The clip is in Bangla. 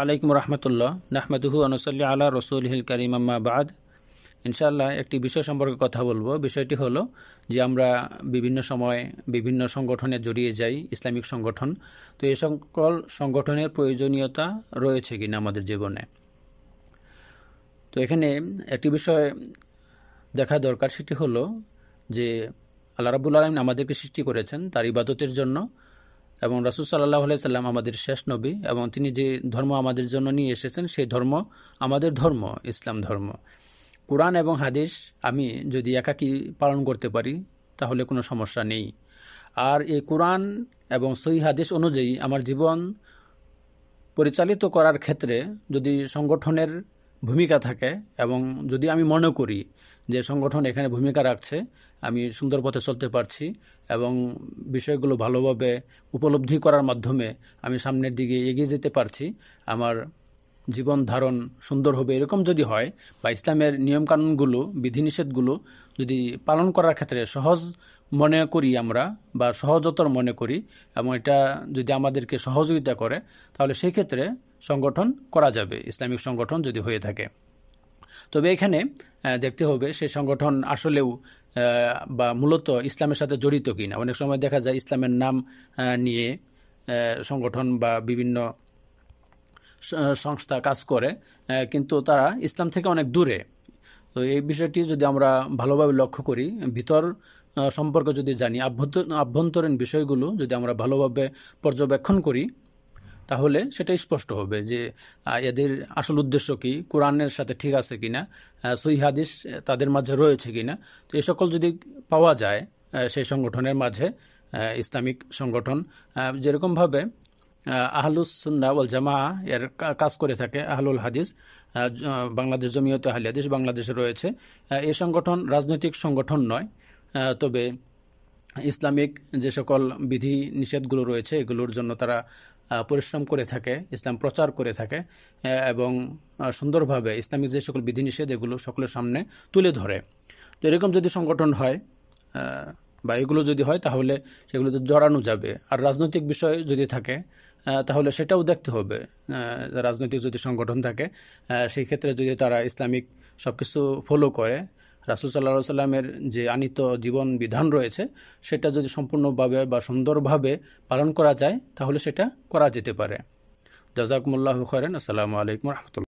আলাইকুম রহমতুল্লাহ নাহমাদুহু আনুসল্লি আল্লাহ রসুল হিল করিম আম্মা বাদ ইনশাআল্লাহ একটি বিষয় সম্পর্কে কথা বলবো বিষয়টি হলো যে আমরা বিভিন্ন সময় বিভিন্ন সংগঠনে জড়িয়ে যাই ইসলামিক সংগঠন তো এই সকল সংগঠনের প্রয়োজনীয়তা রয়েছে কিনা আমাদের জীবনে তো এখানে একটি বিষয় দেখা দরকার সেটি হলো যে আল্লাহ রাবুল আলম আমাদেরকে সৃষ্টি করেছেন তার ইবাদতের জন্য এবং রাসুল সাল্লাহ সাল্লাম আমাদের শেষ নবী এবং তিনি যে ধর্ম আমাদের জন্য নিয়ে এসেছেন সেই ধর্ম আমাদের ধর্ম ইসলাম ধর্ম কোরআন এবং হাদিস আমি যদি একাকি পালন করতে পারি তাহলে কোনো সমস্যা নেই আর এই কোরআন এবং সই হাদিস অনুযায়ী আমার জীবন পরিচালিত করার ক্ষেত্রে যদি সংগঠনের ভূমিকা থাকে এবং যদি আমি মনে করি যে সংগঠন এখানে ভূমিকা রাখছে আমি সুন্দর পথে চলতে পারছি এবং বিষয়গুলো ভালোভাবে উপলব্ধি করার মাধ্যমে আমি সামনের দিকে এগিয়ে যেতে পারছি আমার জীবন ধারণ সুন্দর হবে এরকম যদি হয় বা ইসলামের নিয়মকানুনগুলো বিধিনিষেধগুলো যদি পালন করার ক্ষেত্রে সহজ মনে করি আমরা বা সহজতর মনে করি এবং এটা যদি আমাদেরকে সহযোগিতা করে তাহলে সেই ক্ষেত্রে সংগঠন করা যাবে ইসলামিক সংগঠন যদি হয়ে থাকে তবে এখানে দেখতে হবে সেই সংগঠন আসলেও বা মূলত ইসলামের সাথে জড়িত কিনা অনেক সময় দেখা যায় ইসলামের নাম নিয়ে সংগঠন বা বিভিন্ন সংস্থা কাজ করে কিন্তু তারা ইসলাম থেকে অনেক দূরে তো এই বিষয়টি যদি আমরা ভালোভাবে লক্ষ্য করি ভিতর সম্পর্কে যদি জানি আভ্যন্তরীণ বিষয়গুলো যদি আমরা ভালোভাবে পর্যবেক্ষণ করি তাহলে সেটা স্পষ্ট হবে যে এদের আসল উদ্দেশ্য কি কোরআনের সাথে ঠিক আছে কিনা সই হাদিস তাদের মাঝে রয়েছে কিনা তো এ সকল যদি পাওয়া যায় সেই সংগঠনের মাঝে ইসলামিক সংগঠন যেরকমভাবে আহলুসুন্না ওল জামা এর কাজ করে থাকে আহলুল হাদিস বাংলাদেশ জমিয়ত আহল হাদিস বাংলাদেশে রয়েছে এই সংগঠন রাজনৈতিক সংগঠন নয় তবে ইসলামিক যে সকল বিধি নিষেধগুলো রয়েছে এগুলোর জন্য তারা পরিশ্রম করে থাকে ইসলাম প্রচার করে থাকে এবং সুন্দরভাবে ইসলামিক যে সকল বিধিনিষেধ এগুলো সকলের সামনে তুলে ধরে তো এরকম যদি সংগঠন হয় বা এগুলো যদি হয় তাহলে সেগুলোতে জড়ানো যাবে আর রাজনৈতিক বিষয় যদি থাকে তাহলে সেটাও দেখতে হবে রাজনৈতিক যদি সংগঠন থাকে সেই ক্ষেত্রে যদি তারা ইসলামিক সব কিছু ফলো করে রাসুল সাল্লা সাল্লামের যে আনিত জীবন বিধান রয়েছে সেটা যদি সম্পূর্ণভাবে বা সুন্দরভাবে পালন করা যায় তাহলে সেটা করা যেতে পারে জাজাকুমুল্লাহ খরেন আসসালামু আলাইকুম রহমতুল্লাহ